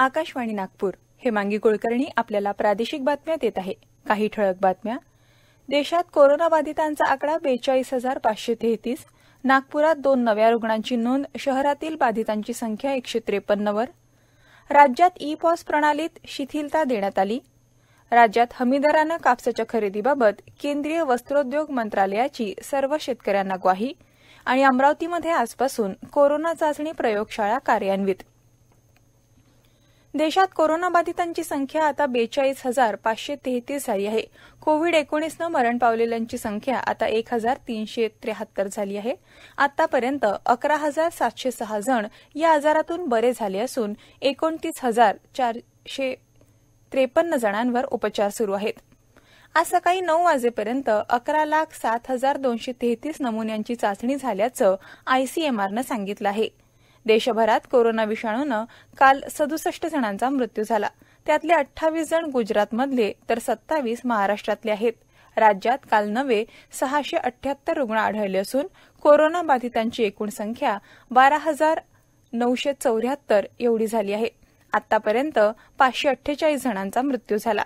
आकाशवाणी नागपूर मांगी कुलकर्णी आपल्याला प्रादेशिक बातम्या देत आहे काही ठळक बातम्या देशात कोरोनाबाधितांचा आकडा बेचाळीस हजार पाचशे तेहतीस नागपुरात दोन नव्या रुग्णांची नोंद शहरातील बाधितांची संख्या एकशे त्रेपन्नवर राज्यात ई पॉस प्रणालीत शिथिलता देण्यात आली राज्यात हमीदरानं कापसाच्या खरेदीबाबत केंद्रीय वस्त्रोद्योग मंत्रालयाची सर्व शेतकऱ्यांना ग्वाही आणि अमरावतीमध्ये आजपासून कोरोना चाचणी प्रयोगशाळा कार्यान्वित देशात कोरोनाबाधितांची संख्या आता बेचाळीस हजार पाचशे तेहतीस झाली आहे कोविड एकोणीसनं मरण पावलेल्यांची संख्या आता एक हजार तीनशे त्र्याहत्तर झाली आहे आतापर्यंत अकरा हजार सातशे सहा जण या आजारातून बरे झाले असून एकोणतीस हजार चारशे त्रेपन्न जणांवर उपचार सुरू आहेत आज सकाळी नऊ वाजेपर्यंत अकरा लाख सात हजार दोनशे तेहतीस नमुन्यांची चाचणी झाल्याचं आयसीएमआरनं सांगितलं आहा देशभरात कोरोना विषाणूनं काल सदुसष्ट जणांचा मृत्यू झाला त्यातले अठ्ठावीस जण गुजरातमधले तर सत्तावीस महाराष्ट्रातले आहेत राज्यात काल नवे सहाशे अठ्याहत्तर रुग्ण आढळले असून कोरोना बाधितांची एकूण संख्या बारा हजार नऊशे चौऱ्याहत्तर एवढी झाली आहे आतापर्यंत पाचशे अठ्ठेचाळीस जणांचा मृत्यू झाला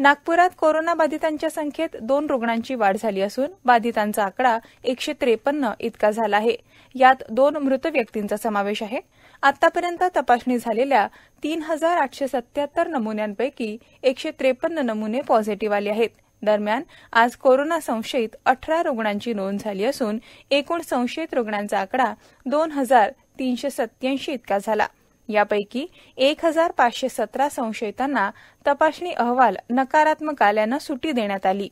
नागप्रात कोरोना बाधितांच्या संख्येत दोन रुग्णांची वाढ झाली असून बाधितांचा आकडा एकशे त्रेपन्न इतका झाला आहे यात दोन मृत व्यक्तींचा समावेश आहे आतापर्यंत तपासणी झालेल्या तीन हजार आठशे सत्याहत्तर नमुन्यांपैकी एकशे त्रेपन्न नमुने पॉझिटिव्ह आले आहेत दरम्यान आज कोरोना संशयित अठरा रुग्णांची नोंद झाली असून एकूण संशयित रुग्णांचा आकडा दोन हजार तीनशे सत्याऐंशी इतका झाला यापैकी एक हजार पाचशे सतरा संशयितांना तपासणी अहवाल नकारात्मक आल्यानं सुटी देण्यात आली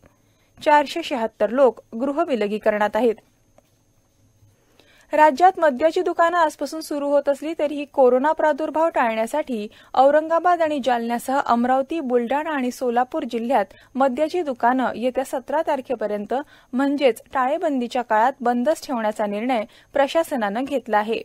चारशे शहात्तर लोक गृहविलगीकरणात आहेत राज्यात मद्याची दुकानं आजपासून सुरू होत असली तरीही कोरोना प्रादुर्भाव टाळण्यासाठी औरंगाबाद आणि जालन्यासह अमरावती बुलडाणा आणि सोलापूर जिल्ह्यात मद्याची दुकानं येत्या सतरा तारखेपर्यंत म्हणजेच टाळेबंदीच्या काळात बंदच ठेवण्याचा निर्णय प्रशासनानं घेतला आहे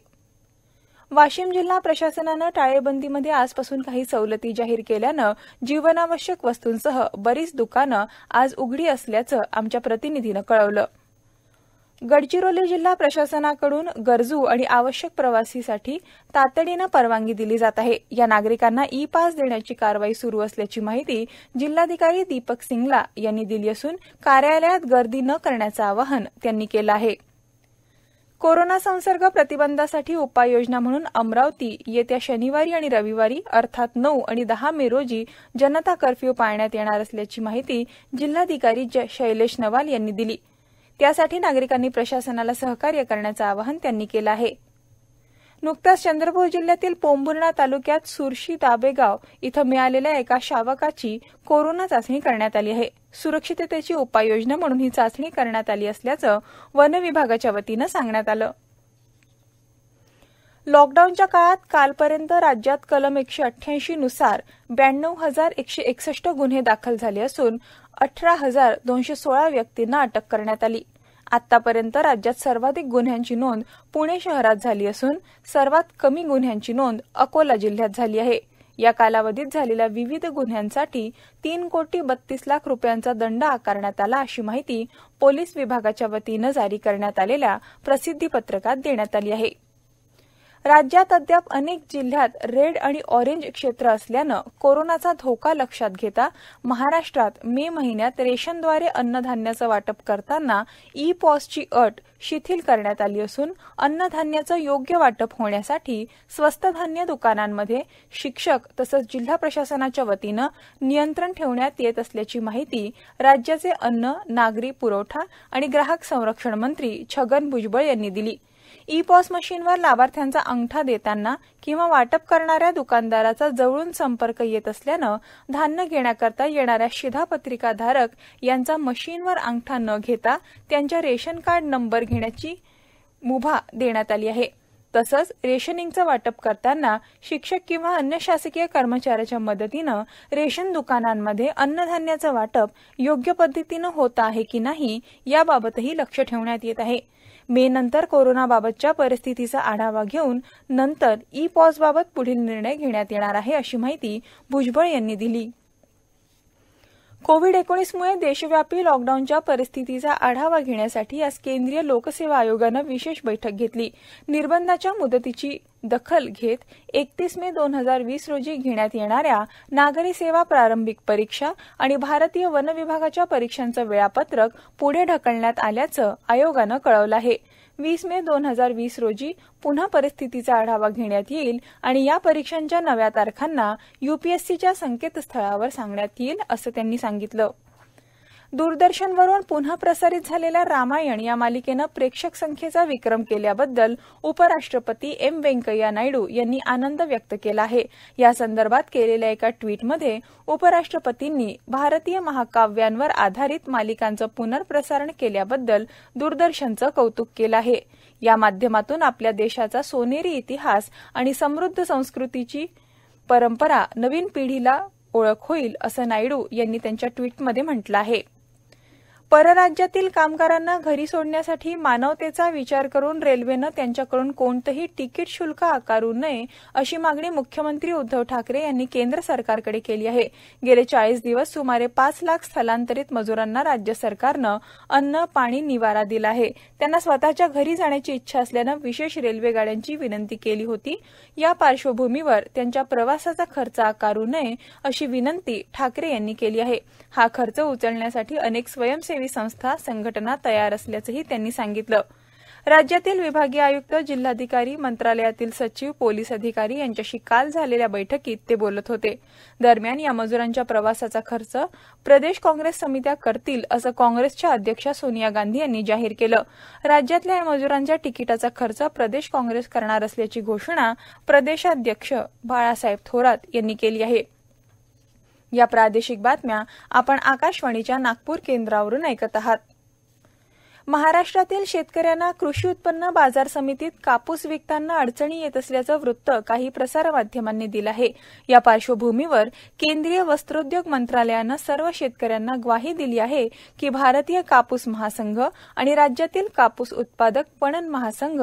वाशिम जिल्हा प्रशासनानं टाळेबंदीमध्ये आजपासून काही सवलती जाहीर केल्यानं जीवनावश्यक वस्तूंसह बरीच दुकानं आज उघडी असल्याचं आमच्या प्रतिनिधीनं कळवलं गडचिरोली जिल्हा प्रशासनाकडून गरजू आणि आवश्यक प्रवासीसाठी तातडीनं परवानगी दिली जात आहे या नागरिकांना ई पास देण्याची कारवाई सुरू असल्याची माहिती जिल्हाधिकारी दीपक सिंगला यांनी दिली असून कार्यालयात गर्दी न करण्याचं आवाहन त्यांनी केलं आहा कोरोना संसर्ग प्रतिबंधासाठी उपाययोजना म्हणून अमरावती येत्या शनिवारी आणि रविवारी अर्थात नऊ आणि दहा मे रोजी जनता कर्फ्यू पाळण्यात येणार असल्याची माहिती जिल्हाधिकारी शैलेश नवाल यांनी दिली त्यासाठी नागरिकांनी प्रशासनाला सहकार्य करण्याचं आवाहन त्यांनी केलं आहे नुकताच चंद्रपूर जिल्ह्यातील पोंभुर्णा तालुक्यात सुरशी ताबेगाव इथं मिळालेल्या एका शावकाची कोरोना चाचणी करण्यात आली आहे सुरक्षिततेची उपाययोजना म्हणून ही चाचणी करण्यात आली असल्याचं वन विभागाच्या वतीनं सांगण्यात आलं लॉकडाऊनच्या काळात कालपर्यंत राज्यात कलम एकशे अठ्ठ्याऐंशी नुसार ब्याण्णव हजार एकशे एकसष्ट गुन्हे दाखल झाले असून अठरा हजार दोनशे सोळा व्यक्तींना अटक करण्यात आली आतापर्यंत राज्यात सर्वाधिक गुन्ह्यांची नोंद पुणे शहरात झाली असून सर्वात कमी गुन्ह्यांची नोंद अकोला जिल्ह्यात झाली आहा या कालावधीत झालेल्या विविध गुन्ह्यांसाठी तीन कोटी बत्तीस लाख रुपयांचा दंड आकारण्यात आला अशी माहिती पोलीस विभागाच्या वतीनं जारी करण्यात आलेल्या प्रसिद्धीपत्रकात देण्यात आली आहे राज्यात अद्याप अनेक जिल्ह्यात रेड आणि ऑरेंज क्षेत्र असल्यानं कोरोनाचा धोका लक्षात घेता महाराष्ट्रात मे महिन्यात रेशनद्वारे अन्नधान्याचं वाटप करताना ई पॉसची अट शिथिल करण्यात आली असून अन्नधान्याचं योग्य वाटप होण्यासाठी स्वस्त धान्य दुकानांमध्ये शिक्षक तसंच जिल्हा प्रशासनाच्या वतीनं नियंत्रण ठेवण्यात येत असल्याची माहिती राज्याचे अन्न नागरी पुरवठा आणि ग्राहक संरक्षण मंत्री छगन भुजबळ यांनी दिली आहे ई पॉस मशीनवर लाभार्थ्यांचा अंगठा देताना किंवा वाटप करणाऱ्या दुकानदाराचा जवळून संपर्क येत असल्यानं धान्य घेण्याकरता येणाऱ्या शिधापत्रिकाधारक यांचा मशीनवर अंगठा न घेता त्यांच्या रेशन कार्ड नंबर घेण्याची मुभा देण्यात आली आहे तसंच रेशनिंगचं वाटप करताना शिक्षक किंवा अन्य शासकीय कर्मचाऱ्याच्या मदतीनं रेशन दुकानांमध्ये अन्नधान्याचं वाटप योग्य पद्धतीनं होत आहे की नाही याबाबतही लक्ष ठेवण्यात येत आहे मे नंतर कोरोनाबाबतच्या परिस्थितीचा आढावा घेऊन नंतर ई पॉझबाबत पुढील निर्णय घेण्यात येणार आहे अशी माहिती भुजबळ यांनी दिली कोविड एकोणीसमुळे देशव्यापी लॉकडाऊनच्या परिस्थितीचा आढावा घेण्यासाठी आज केंद्रीय लोकसेवा आयोगानं विशेष बैठक घेतली निर्बंधाच्या मुदतीची दखल घेत एकतीस मे दोन हजार वीस रोजी घेण्यात येणाऱ्या नागरी सेवा प्रारंभिक परीक्षा आणि भारतीय वन विभागाच्या परीक्षांचं वेळापत्रक पुढे ढकलण्यात आल्याचं आयोगानं कळवलं आहा वीस मे दोन हजार वीस रोजी पुन्हा परिस्थितीचा आढावा घेण्यात येईल आणि या परीक्षांच्या नव्या तारखांना यूपीएससीच्या संकेतस्थळावर सांगण्यात येईल असं त्यांनी सांगितलं दूरदर्शनवरून पुन्हा प्रसारित झालेल्या रामायण या मालिकेनं प्रेक्षक संख्येचा विक्रम केल्याबद्दल उपराष्ट्रपती एम व्यंकय्या नायडू यांनी आनंद व्यक्त केला आहे या संदर्भात केलेल्या एका ट्विटमध्ये उपराष्ट्रपतींनी भारतीय महाकाव्यांवर आधारित मालिकांचं पुनर्प्रसारण केल्याबद्दल दूरदर्शनचं कौतुक केलं आहे या माध्यमातून आपल्या देशाचा सोनेरी इतिहास आणि समृद्ध संस्कृतीची परंपरा नवीन पिढीला ओळख होईल असं नायडू यांनी त्यांच्या ट्विटमध्ये म्हटलं आहे परराज्यातील कामगारांना घरी सोडण्यासाठी मानवतेचा विचार करून रेल्वेनं त्यांच्याकडून कोणतंही तिकीट शुल्क आकारू नये अशी मागणी मुख्यमंत्री उद्धव ठाकरे यांनी केंद्र सरकारकडे केली आहे गेले चाळीस दिवस सुमारे पाच लाख स्थलांतरित मजुरांना राज्य सरकारनं अन्न पाणी निवारा दिला आहे त्यांना स्वतःच्या घरी जाण्याची इच्छा असल्यानं विशेष रेल्वे गाड्यांची विनंती केली होती या पार्श्वभूमीवर त्यांच्या प्रवासाचा खर्च आकारू नये अशी विनंती ठाकरे यांनी केली आहे हा खर्च उचलण्यासाठी अनेक स्वयंसेवी स्वयंसेवी संस्था संघटना तयार असल्याचंही त्यांनी सांगितलं राज्यातील विभागीय आयुक्त जिल्हाधिकारी मंत्रालयातील सचिव पोलीस अधिकारी यांच्याशी काल झालेल्या बैठकीत ते बोलत होते दरम्यान या मजुरांच्या प्रवासाचा खर्च प्रदेश काँग्रेस समित्या करतील असं काँग्रेसच्या अध्यक्षा सोनिया गांधी यांनी जाहीर केलं राज्यातल्या या मजुरांच्या तिकिटाचा खर्च प्रदेश काँग्रेस करणार असल्याची घोषणा प्रदेशाध्यक्ष बाळासाहेब थोरात यांनी केली आहा या प्रादेशिक बातम्या आपण आकाशवाणीच्या नागपूर केंद्रावरून ऐकत आहात महाराष्ट्रातील शेतकऱ्यांना कृषी उत्पन्न बाजार समितीत कापूस विकताना अडचणी येत असल्याचं वृत्त काही प्रसारमाध्यमांनी दिलं आहे या पार्श्वभूमीवर केंद्रीय वस्त्रोद्योग मंत्रालयानं सर्व शेतकऱ्यांना ग्वाही दिली आहे की भारतीय कापूस महासंघ आणि राज्यातील कापूस उत्पादक पणन महासंघ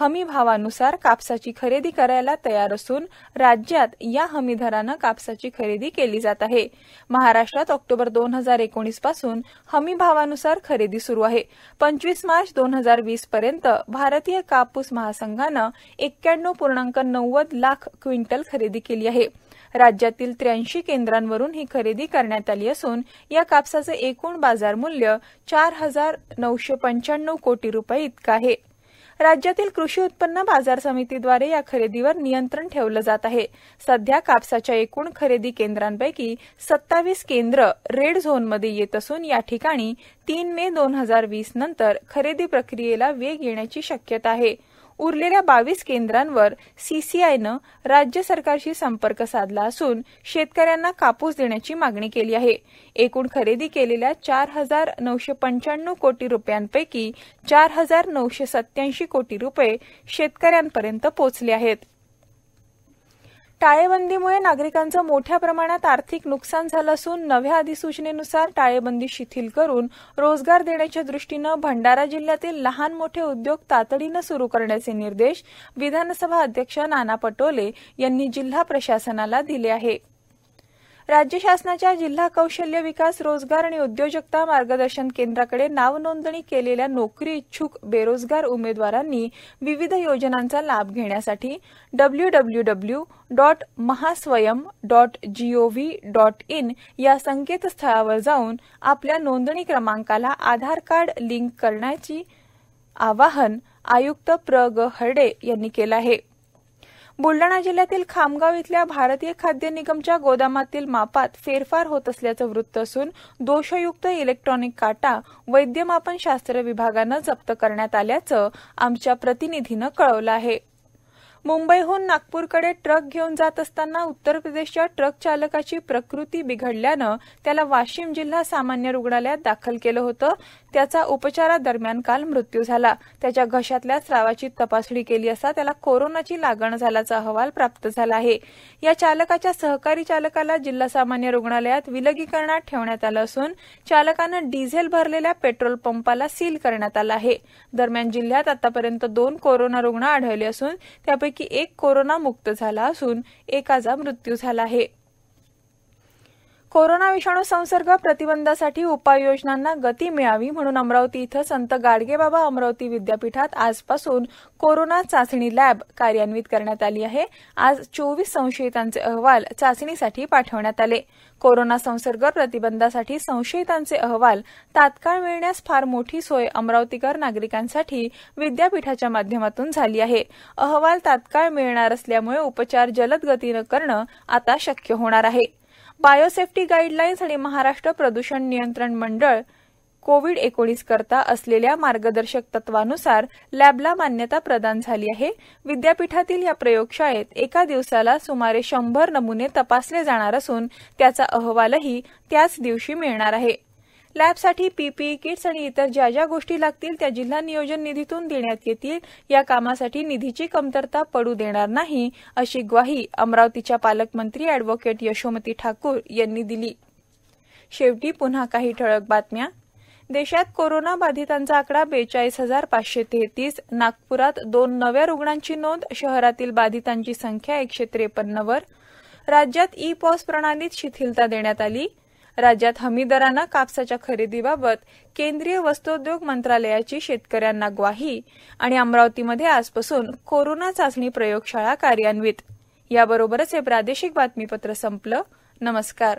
हमी भावानुसार कापसाची खरेदी करायला तयार असून राज्यात या हमीदरानं कापसाची खरेदी केली जात आहे महाराष्ट्रात ऑक्टोबर दोन हजार एकोणीस पासून हमी भावानुसार खरेदी सुरू आहे पंचवीस मार्च दोन हजार वीस पर्यंत भारतीय कापूस महासंघानं एक्क्याण्णव पूर्णांक नव्वद लाख क्विंटल खरेदी केली आहे राज्यातील त्र्याऐंशी केंद्रांवरून ही खरेदी करण्यात आली असून या कापसाचं एकूण बाजारमूल्य चार हजार नऊशे पंच्याण्णव कोटी रुपये इतकं आहे राज्यातील कृषी उत्पन्न बाजार समितीद्वारे या खरेदीवर नियंत्रण ठेवलं जात आहे सध्या कापसाच्या एकूण खरेदी केंद्रांपैकी सत्तावीस केंद्र रेड झोनमध्ये येत असून या ठिकाणी तीन मे दोन हजार वीस नंतर खरेदी प्रक्रियेला वेग येण्याची शक्यता आहे उरलेल्या बावीस केंद्रांवर सीसीआयनं राज्य सरकारशी संपर्क साधला असून शेतकऱ्यांना कापूस देण्याची मागणी केली आहे एकूण खरेदी केलेल्या चार हजार नऊशे पंच्याण्णव कोटी रुपयांपैकी चार हजार नऊशे सत्याऐंशी कोटी रुपये शेतकऱ्यांपर्यंत पोहोचले आहेत टाळेबंदीमुळे नागरिकांचं मोठ्या प्रमाणात आर्थिक नुकसान झालं असून नव्या अधिसूचनेनुसार टाळेबंदी शिथिल करून रोजगार देण्याच्या दृष्टीनं भंडारा जिल्ह्यातील लहान मोठे उद्योग तातडीनं सुरू करण्याचे निर्देश विधानसभा अध्यक्ष नाना पटोले यांनी जिल्हा प्रशासनाला दिले आहेत राज्य शासनाच्या जिल्हा कौशल्य विकास रोजगार आणि उद्योजकता मार्गदर्शन केंद्राकडे नावनोंदणी केलेल्या नोकरी इच्छुक बेरोजगार उमेदवारांनी विविध योजनांचा लाभ घेण्यासाठी W W W dot Mahaswayam dot gov dot in या संकेतस्थळावर जाऊन आपल्या नोंदणी क्रमांकाला आधार कार्ड लिंक करण्याची आवाहन आयुक्त प्र ग हर्डे यांनी केलं आहे ब्लडाणा जिल्ह्यातील खामगाव इथल्या भारतीय खाद्य निगमच्या गोदामातील मापात फेरफार होत असल्याचं वृत्त असून दोषयुक्त इलेक्ट्रॉनिक काटा वैद्यमापन शास्त्र विभागानं जप्त करण्यात आल्याचं आमच्या प्रतिनिधीनं कळवलं आहे मुंबईहून नागपूरकडे ट्रक घेऊन जात असताना उत्तर प्रदेशच्या ट्रक चालकाची प्रकृती बिघडल्यानं त्याला वाशिम जिल्हा सामान्य रुग्णालयात दाखल केलं होतं त्याचा उपचारादरम्यान काल मृत्यू झाला त्याच्या घशातल्या स्रावाची तपासणी केली असता त्याला कोरोनाची लागण झाल्याचा अहवाल प्राप्त झाला आहे या चालकाच्या सहकारी चालकाला जिल्हा सामान्य रुग्णालयात विलगीकरणात ठेवण्यात आलं असून चालकानं डिझेल भरलेल्या पेट्रोल पंपाला सील करण्यात आलं आहे दरम्यान जिल्ह्यात आतापर्यंत दोन कोरोना रुग्ण आढळले असून त्यापैकी एक कोरोना कोरोनामुक्त झाला असून एकाचा मृत्यू झाला आहे कोरोना विषाणू संसर्ग प्रतिबंधासाठी उपाययोजनांना गती मिळावी म्हणून अमरावती इथं संत गाडगेबाबा अमरावती विद्यापीठात आजपासून कोरोना चाचणी लॅब कार्यान्वित करण्यात आली आहे आज चोवीस संशयितांचे अहवाल चाचणीसाठी पाठवण्यात आले कोरोना संसर्ग प्रतिबंधासाठी संशयितांचे अहवाल तात्काळ मिळण्यास फार मोठी सोय अमरावतीकर नागरिकांसाठी विद्यापीठाच्या माध्यमातून झाली आहे अहवाल तात्काळ मिळणार असल्यामुळे उपचार जलद गतीनं करणं आता शक्य होणार आहे बायोसेफ्टी गाईडलाईन्स आणि महाराष्ट्र प्रदूषण नियंत्रण मंडळ कोविड करता असलेल्या मार्गदर्शक तत्वानुसार लॅबला मान्यता प्रदान झाली आहे विद्यापीठातील या प्रयोगशाळेत एका दिवसाला सुमारे शंभर नमुने तपासले जाणार असून त्याचा अहवालही त्याच दिवशी मिळणार आहे लॅबसाठी पीपीई किट्स आणि इतर ज्या ज्या गोष्टी लागतील त्या जिल्हा नियोजन निधीतून देण्यात येतील या कामासाठी निधीची कमतरता पडू देणार नाही अशी ग्वाही अमरावतीच्या पालकमंत्री अॅडव्होकेट यशोमती ठाकूर यांनी दिली शेवटी पुन्हा काही ठळक बातम्या देशात कोरोना बाधितांचा आकडा बेचाळीस हजार पाचशे तेहतीस नागपुरात दोन नव्या रुग्णांची नोंद शहरातील बाधितांची संख्या एकशे त्रेपन्नवर राज्यात ई पॉस प्रणालीत शिथिलता देण्यात आली राज्यात दरानं कापसाच्या खरेदीबाबत केंद्रीय वस्त्रोद्योग मंत्रालयाची शेतकऱ्यांना ग्वाही आणि अमरावतीमध्ये आजपासून कोरोना चाचणी प्रयोगशाळा कार्यान्वित याबरोबरच हे प्रादेशिक बातमीपत्र संपलं नमस्कार